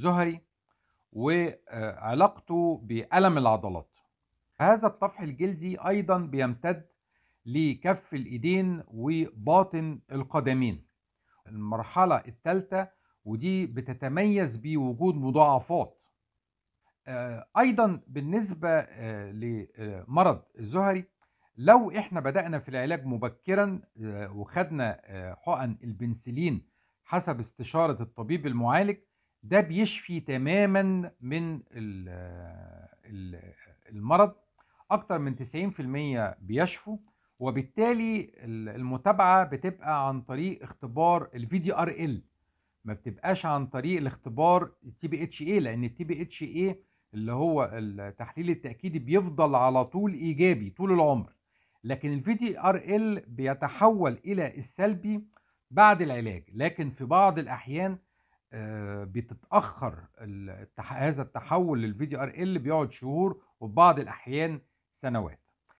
الزهري وعلاقته بألم العضلات هذا الطفح الجلدي أيضا بيمتد لكف الإيدين وباطن القدمين المرحلة الثالثة ودي بتتميز بوجود مضاعفات آه، أيضا بالنسبة آه، لمرض الزهري لو احنا بدأنا في العلاج مبكرا آه، وخدنا حقن البنسلين حسب استشارة الطبيب المعالج ده بيشفي تماما من المرض اكتر من 90% بيشفوا وبالتالي المتابعه بتبقى عن طريق اختبار الفي دي ار ال ما بتبقاش عن طريق الاختبار التي بي اتش اي لان التي بي اتش اي اللي هو التحليل التاكيدي بيفضل على طول ايجابي طول العمر لكن الفي دي ار ال بيتحول الى السلبي بعد العلاج لكن في بعض الاحيان آه، بتتاخر هذا التحول للفيديو ار ال بيقعد شهور وبعض الاحيان سنوات